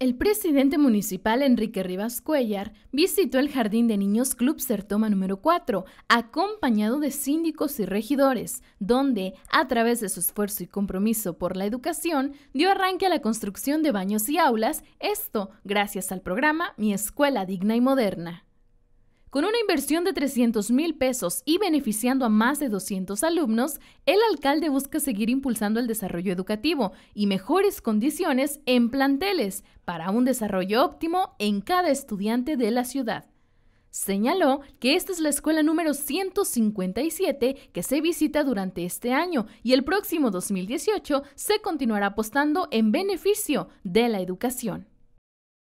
El presidente municipal Enrique Rivas Cuellar visitó el Jardín de Niños Club Sertoma número 4, acompañado de síndicos y regidores, donde, a través de su esfuerzo y compromiso por la educación, dio arranque a la construcción de baños y aulas, esto gracias al programa Mi Escuela Digna y Moderna. Con una inversión de 300 mil pesos y beneficiando a más de 200 alumnos, el alcalde busca seguir impulsando el desarrollo educativo y mejores condiciones en planteles para un desarrollo óptimo en cada estudiante de la ciudad. Señaló que esta es la escuela número 157 que se visita durante este año y el próximo 2018 se continuará apostando en beneficio de la educación.